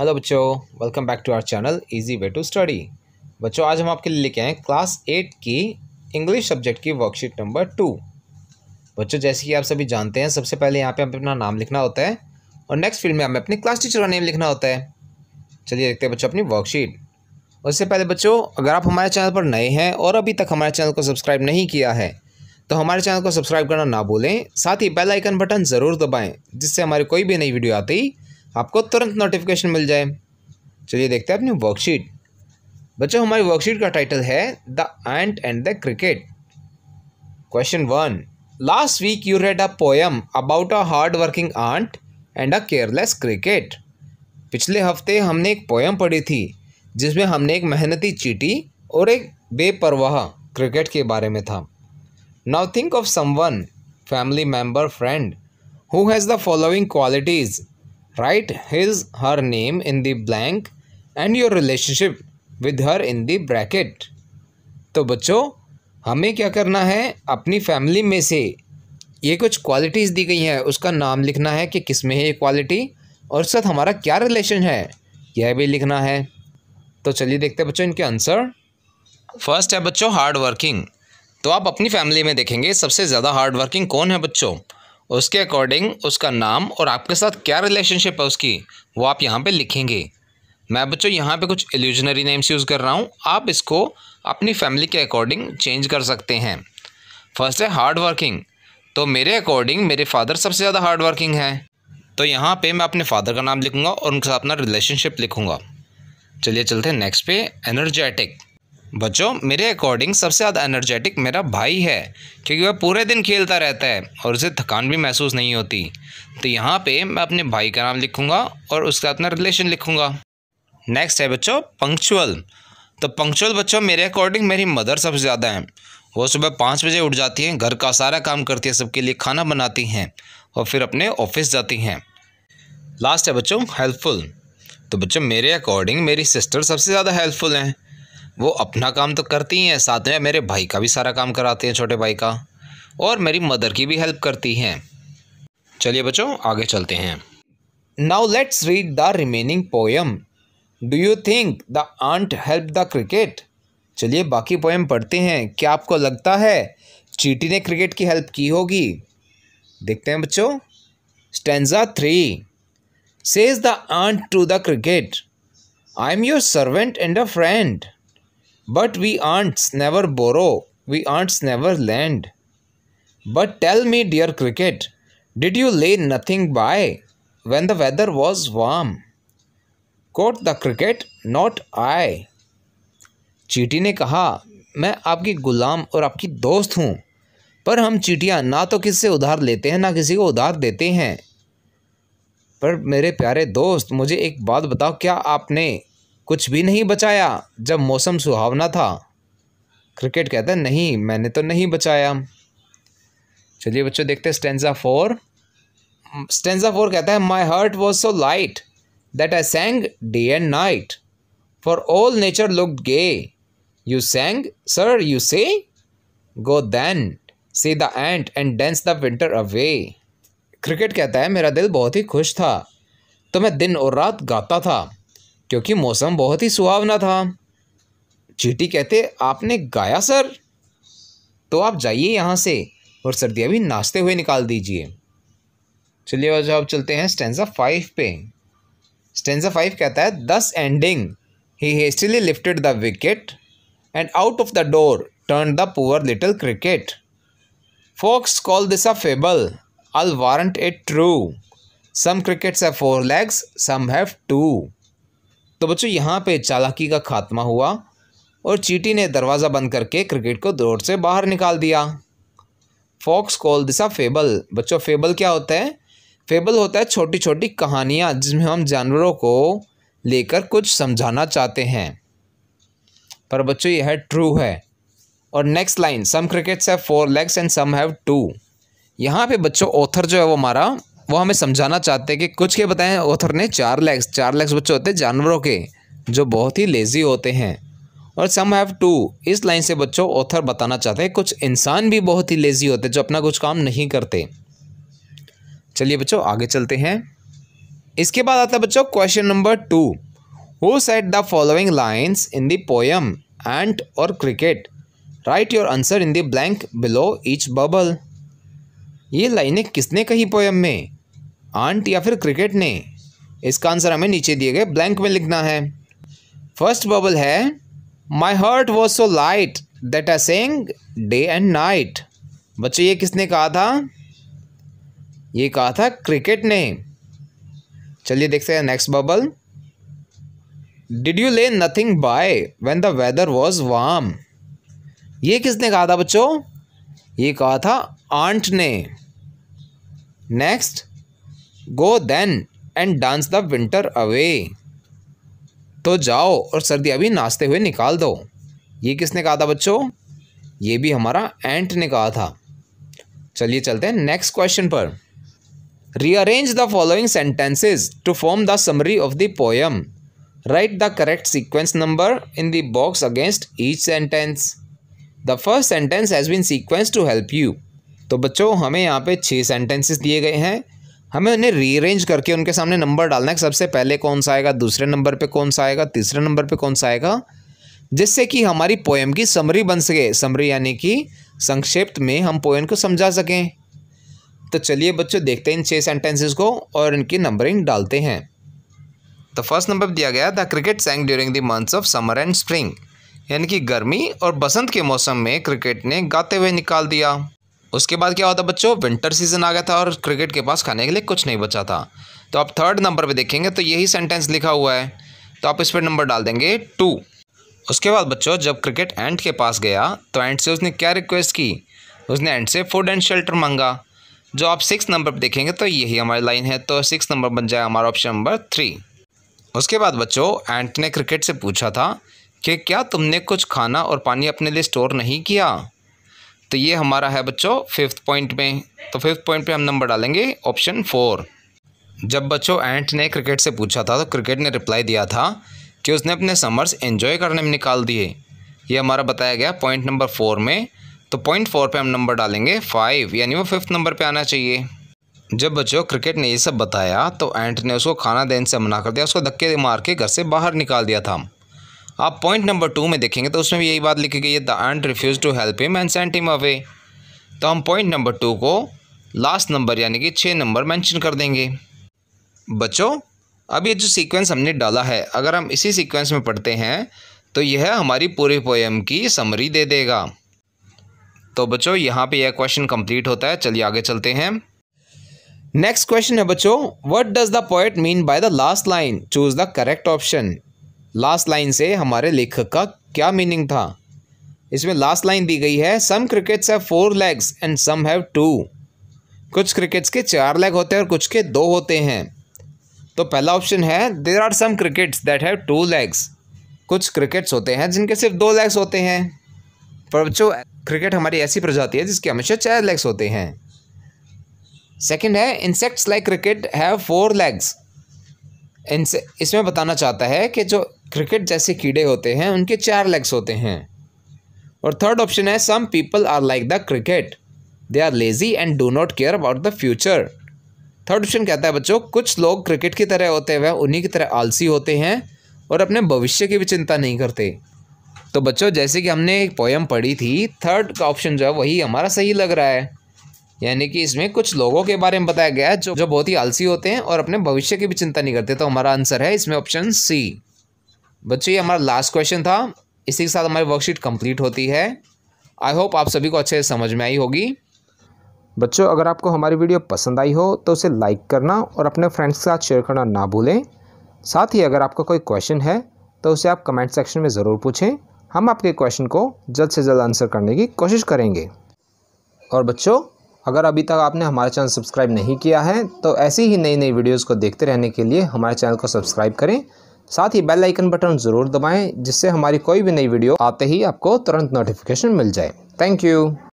hello बच्चों welcome back to our channel easy way to study बच्चों आज हम आपके लिए लेके आए क्लास एट की इंग्लिश सब्जेक्ट की वर्कशीट नंबर टू बच्चों जैसे कि आप सभी जानते हैं सबसे पहले यहाँ पे हमें अपना नाम लिखना होता है और नेक्स्ट फील्ड में हमें अपने क्लास टीचर का नेम लिखना होता है चलिए देखते हैं बच्चों अपनी वर्कशीट उससे पहले बच्चों अगर आप हमारे चैनल पर नए हैं और अभी तक हमारे चैनल को सब्सक्राइब नहीं किया है तो हमारे चैनल को सब्सक्राइब करना ना भूलें साथ ही बेल आइकन बटन ज़रूर दबाएँ जिससे हमारी कोई भी नई वीडियो आती आपको तुरंत नोटिफिकेशन मिल जाए चलिए देखते हैं अपनी वर्कशीट बच्चों हमारी वर्कशीट का टाइटल है the ant and the cricket question one last week you read a poem about a hard working ant and a careless cricket पिछले हफ्ते हमने एक पोएम पढ़ी थी जिसमें हमने एक मेहनती चीटी और एक बेपरवाह क्रिकेट के बारे में था now think of someone family member friend who has the following qualities write his her name in the blank and your relationship with her in the bracket तो बच्चों हमें क्या करना है अपनी फैमिली में से ये कुछ क्वालिटीज़ दी गई हैं उसका नाम लिखना है कि किस में है ये क्वालिटी और उसके साथ हमारा क्या रिलेशन है यह भी लिखना है तो चलिए देखते हैं बच्चों इनके आंसर फर्स्ट है बच्चों हार्ड वर्किंग तो आप अपनी फैमिली में देखेंगे सबसे ज़्यादा हार्ड वर्किंग कौन है बच्चों उसके अकॉर्डिंग उसका नाम और आपके साथ क्या रिलेशनशिप है उसकी वो आप यहाँ पे लिखेंगे मैं बच्चों यहाँ पे कुछ एल्यूजनरी नेम्स यूज़ कर रहा हूँ आप इसको अपनी फैमिली के अकॉर्डिंग चेंज कर सकते हैं फर्स्ट है हार्ड वर्किंग तो मेरे अकॉर्डिंग मेरे फादर सबसे ज़्यादा हार्ड वर्किंग हैं तो यहाँ पर मैं अपने फादर का नाम लिखूँगा और उनके साथ अपना रिलेशनशिप लिखूँगा चलिए चलते हैं नेक्स्ट पे एनर्जेटिक बच्चों मेरे अकॉर्डिंग सबसे ज़्यादा एनर्जेटिक मेरा भाई है क्योंकि वह पूरे दिन खेलता रहता है और उसे थकान भी महसूस नहीं होती तो यहाँ पे मैं अपने भाई का नाम लिखूँगा और उसके साथ रिलेशन लिखूँगा नेक्स्ट है बच्चों पंक्चुअल तो पंक्चुअल बच्चों मेरे अकॉर्डिंग मेरी मदर सबसे ज़्यादा हैं वो सुबह पाँच बजे उठ जाती हैं घर का सारा काम करती है सबके लिए खाना बनाती हैं और फिर अपने ऑफिस जाती हैं लास्ट है बच्चों हेल्पफुल तो बच्चों मेरे अकॉर्डिंग मेरी सिस्टर सबसे ज़्यादा हेल्पफुल हैं वो अपना काम तो करती हैं साथ में मेरे भाई का भी सारा काम कराती हैं छोटे भाई का और मेरी मदर की भी हेल्प करती हैं चलिए बच्चों आगे चलते हैं now let's read the remaining poem do you think the ant help the cricket चलिए बाकी पोएम पढ़ते हैं क्या आपको लगता है चीटी ने क्रिकेट की हेल्प की होगी देखते हैं बच्चों stanza three says the ant to the cricket I am your servant and a friend but we ants never borrow we ants never lend but tell me dear cricket did you lay nothing by when the weather was warm quoth the cricket not I चीटी ने कहा मैं आपकी गुलाम और आपकी दोस्त हूँ पर हम चीटियाँ ना तो किसी से उधार लेते हैं ना किसी को उधार देते हैं पर मेरे प्यारे दोस्त मुझे एक बात बताओ क्या आपने कुछ भी नहीं बचाया जब मौसम सुहावना था क्रिकेट कहता है नहीं मैंने तो नहीं बचाया चलिए बच्चों देखते हैं स्टेंजा फोर स्टेंजा फोर कहता है my heart was so light that I sang day and night for all nature look gay you sang sir you say go then says the ant and dance the winter away cricket कहता है मेरा दिल बहुत ही खुश था तो मैं दिन और रात गाता था क्योंकि मौसम बहुत ही सुहावना था चीटी कहते आपने गाया सर तो आप जाइए यहाँ से और सर्दियाँ भी नाचते हुए निकाल दीजिए चलिए और जब चलते हैं स्टेंजा फाइव पे स्टेंजा फाइव कहता है thus ending he hastily lifted the wicket and out of the door turn the poor little cricket folks call this a fable I'll warrant it true some crickets have four legs some have two तो बच्चों यहाँ पे चालाकी का खात्मा हुआ और चीटी ने दरवाज़ा बंद करके क्रिकेट को दौड़ से बाहर निकाल दिया फॉक्स कॉल दिस फेबल बच्चों फेबल क्या होता है फेबल होता है छोटी छोटी कहानियाँ जिसमें हम जानवरों को लेकर कुछ समझाना चाहते हैं पर बच्चों यह ट्रू है और next line some crickets have four legs and some have two यहाँ पे बच्चों ऑथर जो है वो हमारा वो हमें समझाना चाहते हैं कि कुछ के बताएं ऑथर ने चार लेग्स चार लेग्स बच्चे होते हैं जानवरों के जो बहुत ही लेज़ी होते हैं और सम हैव टू इस लाइन से बच्चों ऑथर बताना चाहते हैं कुछ इंसान भी बहुत ही लेज़ी होते हैं जो अपना कुछ काम नहीं करते चलिए बच्चों आगे चलते हैं इसके बाद आता है बच्चों question number two who said the following lines in the poem ant और cricket write your answer in the blank below each bubble ये लाइनें किसने कही पोयम में आंट या फिर क्रिकेट ने इसका आंसर हमें नीचे दिए गए ब्लैंक में लिखना है फर्स्ट बबल है my heart was so light that I sang day and night बच्चों ये किसने कहा था ये कहा था क्रिकेट ने चलिए देखते हैं next bubble did you lay nothing by when the weather was warm ये किसने कहा था बच्चों ये कहा था आंट ने next go then and dance the winter away तो जाओ और सर्दी अभी नाचते हुए निकाल दो ये किसने कहा था बच्चों ये भी हमारा एंट ने कहा था चलिए चलते हैं नेक्स्ट क्वेश्चन पर rearrange the following sentences to form the summary of the poem write the correct sequence number in the box against each sentence the first sentence has been sequence to help you तो बच्चों हमें यहाँ पे छः sentences दिए गए हैं हमें उन्हें रीअरेंज करके उनके सामने नंबर डालना है सबसे पहले कौन सा आएगा दूसरे नंबर पे कौन सा आएगा तीसरे नंबर पे कौन सा आएगा जिससे कि हमारी पोएम की समरी बन सके समरी यानी कि संक्षिप्त में हम पोएम को समझा सकें तो चलिए बच्चों देखते हैं इन छः सेंटेंसेस को और इनकी नंबरिंग डालते हैं तो फर्स्ट नंबर दिया गया the cricket sang during the months of summer and spring यानी कि गर्मी और बसंत के मौसम में क्रिकेट ने गाते हुए निकाल दिया उसके बाद क्या हुआ था बच्चों विंटर सीजन आ गया था और क्रिकेट के पास खाने के लिए कुछ नहीं बचा था तो आप थर्ड नंबर पे देखेंगे तो यही सेंटेंस लिखा हुआ है तो आप इस पर नंबर डाल देंगे टू उसके बाद बच्चों जब क्रिकेट एंट के पास गया तो एंट से उसने क्या रिक्वेस्ट की उसने एंट से फूड एंड शेल्टर मांगा जो आप सिक्स नंबर पर देखेंगे तो यही हमारी लाइन है तो सिक्स नंबर बन जाए हमारा ऑप्शन नंबर थ्री उसके बाद बच्चों एंट ने क्रिकेट से पूछा था कि क्या तुमने कुछ खाना और पानी अपने लिए स्टोर नहीं किया तो ये हमारा है बच्चों फिफ्थ पॉइंट में तो फिफ्थ पॉइंट पे हम नंबर डालेंगे ऑप्शन फोर जब बच्चों एंट ने क्रिकेट से पूछा था तो क्रिकेट ने रिप्लाई दिया था कि उसने अपने समर्स एंजॉय करने में निकाल दिए ये हमारा बताया गया पॉइंट नंबर फोर में तो पॉइंट फोर पे हम नंबर डालेंगे फाइव यानी वो फिफ्थ नंबर पे आना चाहिए जब बच्चों क्रिकेट ने ये सब बताया तो एंट ने उसको खाना देने से मना कर दिया उसको धक्के मार के घर से बाहर निकाल दिया था आप पॉइंट नंबर टू में देखेंगे तो उसमें भी यही बात लिखी गई है the ant refuse to help him and sent him away तो हम पॉइंट नंबर टू को लास्ट नंबर यानी कि छः नंबर मेंशन कर देंगे बच्चों अब ये जो सीक्वेंस हमने डाला है अगर हम इसी सीक्वेंस में पढ़ते हैं तो यह हमारी पूरी पोएम की समरी दे देगा तो बच्चों यहाँ पे यह क्वेश्चन कंप्लीट होता है चलिए आगे चलते हैं नेक्स्ट क्वेश्चन है बच्चों what does the poet mean by the last line choose the correct option last line से हमारे लेखक का क्या मीनिंग था इसमें लास्ट लाइन दी गई है some crickets have four legs and some have two कुछ क्रिकेट्स के चार लेग होते हैं और कुछ के दो होते हैं तो पहला ऑप्शन है there are some crickets that have two legs कुछ क्रिकेट्स होते हैं जिनके सिर्फ दो लेग्स होते हैं पर बच्चों क्रिकेट हमारी ऐसी प्रजाति है जिसके हमेशा चार लेग्स होते हैं सेकंड है insects like cricket have four legs इनसे इसमें बताना चाहता है कि जो क्रिकेट जैसे कीड़े होते हैं उनके चार लेग्स होते हैं और थर्ड ऑप्शन है some people are like the cricket they are lazy and do not care about the future third option कहता है बच्चों कुछ लोग क्रिकेट की तरह होते हुए उन्हीं की तरह आलसी होते हैं और अपने भविष्य की भी चिंता नहीं करते तो बच्चों जैसे कि हमने एक पोएम पढ़ी थी थर्ड का ऑप्शन जो है वही हमारा सही लग रहा है यानी कि इसमें कुछ लोगों के बारे में बताया गया है जो जो बहुत ही आलसी होते हैं और अपने भविष्य की भी चिंता नहीं करते तो हमारा आंसर है इसमें ऑप्शन सी बच्चों ये हमारा लास्ट क्वेश्चन था इसी के साथ हमारी वर्कशीट कंप्लीट होती है आई होप आप सभी को अच्छे से समझ में आई होगी बच्चों अगर आपको हमारी वीडियो पसंद आई हो तो उसे लाइक करना और अपने फ्रेंड्स के साथ शेयर करना ना भूलें साथ ही अगर आपका कोई क्वेश्चन है तो उसे आप कमेंट सेक्शन में ज़रूर पूछें हम आपके क्वेश्चन को जल्द से जल्द आंसर करने की कोशिश करेंगे और बच्चों अगर अभी तक आपने हमारा चैनल सब्सक्राइब नहीं किया है तो ऐसी ही नई नई वीडियोज़ को देखते रहने के लिए हमारे चैनल को सब्सक्राइब करें साथ ही बेल आइकन बटन ज़रूर दबाएं जिससे हमारी कोई भी नई वीडियो आते ही आपको तुरंत नोटिफिकेशन मिल जाए थैंक यू